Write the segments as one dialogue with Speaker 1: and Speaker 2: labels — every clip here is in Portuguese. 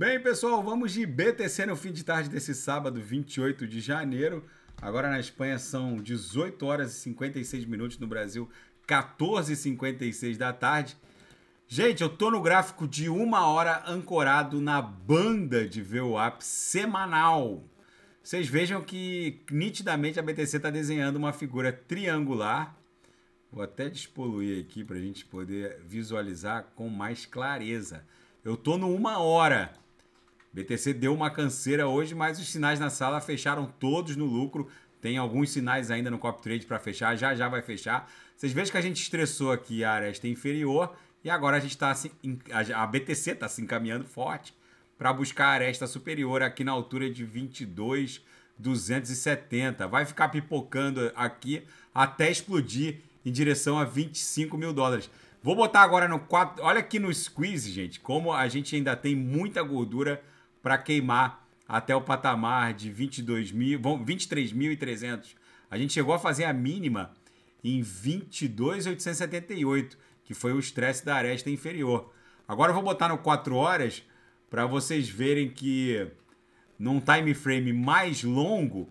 Speaker 1: Bem, pessoal, vamos de BTC no fim de tarde desse sábado, 28 de janeiro. Agora na Espanha são 18 horas e 56 minutos, no Brasil 14 e 56 da tarde. Gente, eu tô no gráfico de uma hora ancorado na banda de VWAP semanal. Vocês vejam que nitidamente a BTC está desenhando uma figura triangular. Vou até despoluir aqui para a gente poder visualizar com mais clareza. Eu tô no uma hora. BTC deu uma canseira hoje, mas os sinais na sala fecharam todos no lucro. Tem alguns sinais ainda no copy trade para fechar, já já vai fechar. Vocês vejam que a gente estressou aqui a aresta inferior e agora a gente está assim, a BTC está se encaminhando forte para buscar a aresta superior aqui na altura de 22.270. Vai ficar pipocando aqui até explodir em direção a 25 mil dólares. Vou botar agora no 4. Olha aqui no squeeze, gente, como a gente ainda tem muita gordura para queimar até o patamar de 22 mil, 23.300. A gente chegou a fazer a mínima em 22.878, que foi o estresse da aresta inferior. Agora eu vou botar no 4 horas para vocês verem que num time frame mais longo,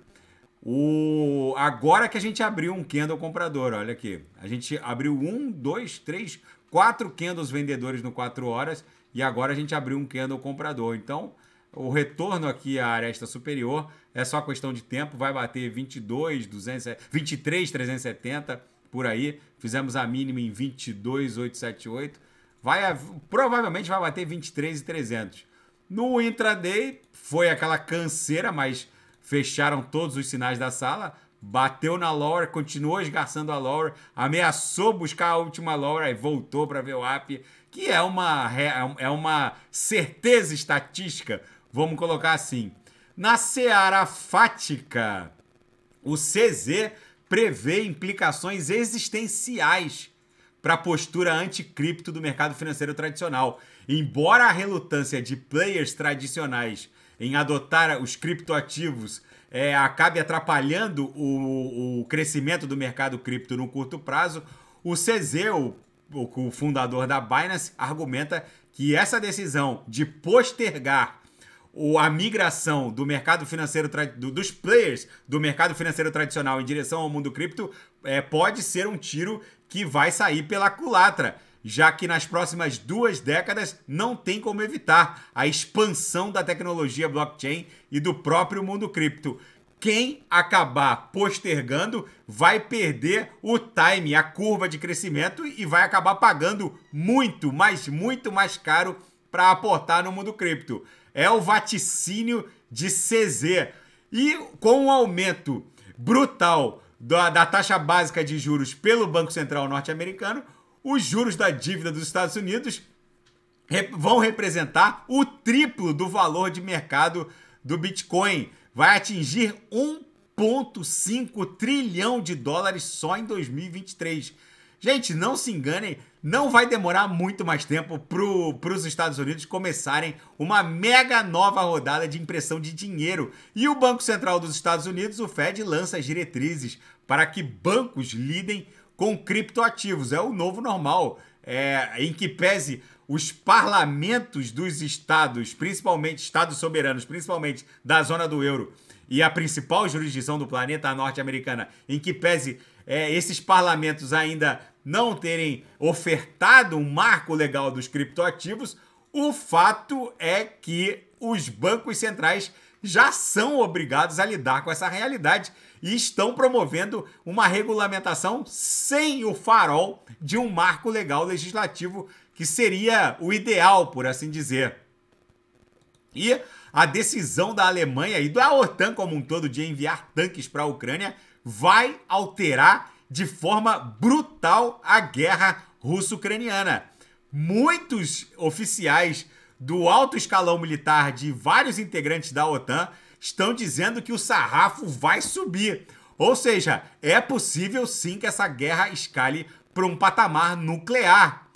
Speaker 1: o agora que a gente abriu um candle comprador, olha aqui. A gente abriu um, dois, três, quatro candles vendedores no 4 horas e agora a gente abriu um candle comprador. Então, o retorno aqui à aresta superior é só questão de tempo, vai bater 22, 200, 23, 370 por aí. Fizemos a mínima em 22,878. Vai, provavelmente vai bater 23,300. No intraday foi aquela canseira, mas fecharam todos os sinais da sala. Bateu na Laura, continuou esgarçando a Laura, ameaçou buscar a última Laura e voltou para ver o app, que é uma, é uma certeza estatística Vamos colocar assim. Na seara fática, o CZ prevê implicações existenciais para a postura anticripto do mercado financeiro tradicional. Embora a relutância de players tradicionais em adotar os criptoativos é, acabe atrapalhando o, o, crescimento do mercado cripto no curto prazo, o CZ, o, o fundador da Binance, argumenta que essa decisão de postergar o, a migração do mercado financeiro do, dos players do mercado financeiro tradicional em direção ao mundo cripto é, pode ser um tiro que vai sair pela culatra, já que nas próximas duas décadas não tem como evitar a expansão da tecnologia blockchain e do próprio mundo cripto. Quem acabar postergando vai perder o time, a curva de crescimento e vai acabar pagando muito, mas muito mais caro para aportar no mundo cripto. É o vaticínio de CZ. E com o um aumento brutal da, da taxa básica de juros pelo Banco Central norte-americano, os juros da dívida dos Estados Unidos vão representar o triplo do valor de mercado do Bitcoin. Vai atingir 1,5 trilhão de dólares só em 2023. Gente, não se enganem não vai demorar muito mais tempo para os Estados Unidos começarem uma mega nova rodada de impressão de dinheiro. E o Banco Central dos Estados Unidos, o Fed, lança as diretrizes para que bancos lidem com criptoativos. É o novo normal. É, em que pese os parlamentos dos estados, principalmente estados soberanos, principalmente da zona do euro e a principal jurisdição do planeta norte-americana, em que pese é, esses parlamentos ainda não terem ofertado um marco legal dos criptoativos, o fato é que os bancos centrais já são obrigados a lidar com essa realidade e estão promovendo uma regulamentação sem o farol de um marco legal legislativo que seria o ideal, por assim dizer. E a decisão da Alemanha e da OTAN como um todo de enviar tanques para a Ucrânia vai alterar de forma brutal a guerra russo-ucraniana. Muitos oficiais do alto escalão militar de vários integrantes da OTAN estão dizendo que o sarrafo vai subir. Ou seja, é possível sim que essa guerra escale para um patamar nuclear.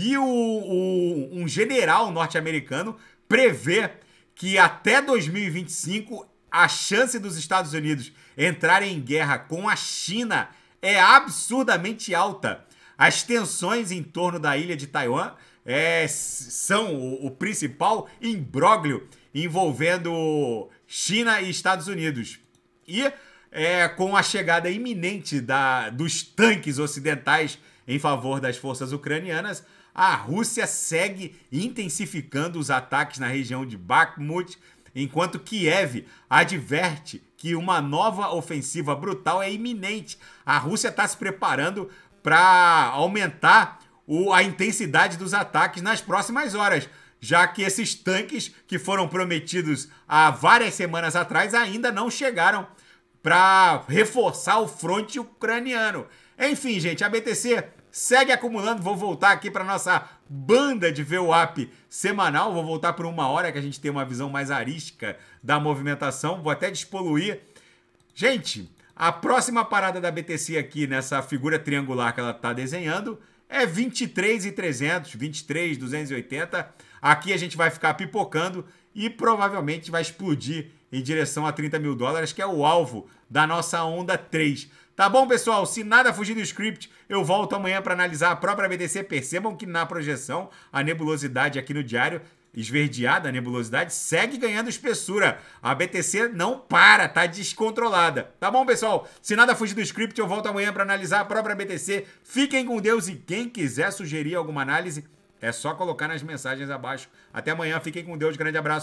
Speaker 1: E o, o um general norte-americano prevê que até 2025 a chance dos Estados Unidos entrarem em guerra com a China é absurdamente alta. As tensões em torno da ilha de Taiwan é, são o, o principal imbróglio envolvendo China e Estados Unidos. E é, com a chegada iminente da, dos tanques ocidentais em favor das forças ucranianas, a Rússia segue intensificando os ataques na região de Bakhmut, enquanto Kiev adverte que uma nova ofensiva brutal é iminente. A Rússia está se preparando para aumentar o, a intensidade dos ataques nas próximas horas, já que esses tanques que foram prometidos há várias semanas atrás ainda não chegaram para reforçar o fronte ucraniano. Enfim, gente, a BTC segue acumulando. Vou voltar aqui para nossa banda de VWAP semanal. Vou voltar por uma hora que a gente tem uma visão mais arística da movimentação. Vou até despoluir. Gente, a próxima parada da BTC aqui nessa figura triangular que ela está desenhando é 23,300, 23,280. Aqui a gente vai ficar pipocando e provavelmente vai explodir em direção a 30 mil dólares, que é o alvo da nossa onda 3. Tá bom, pessoal? Se nada fugir do script, eu volto amanhã para analisar a própria BDC. Percebam que na projeção, a nebulosidade aqui no diário esverdeada, a nebulosidade, segue ganhando espessura. A BTC não para, tá descontrolada. Tá bom, pessoal? Se nada fugir do script, eu volto amanhã para analisar a própria BTC. Fiquem com Deus e quem quiser sugerir alguma análise, é só colocar nas mensagens abaixo. Até amanhã, fiquem com Deus, grande abraço.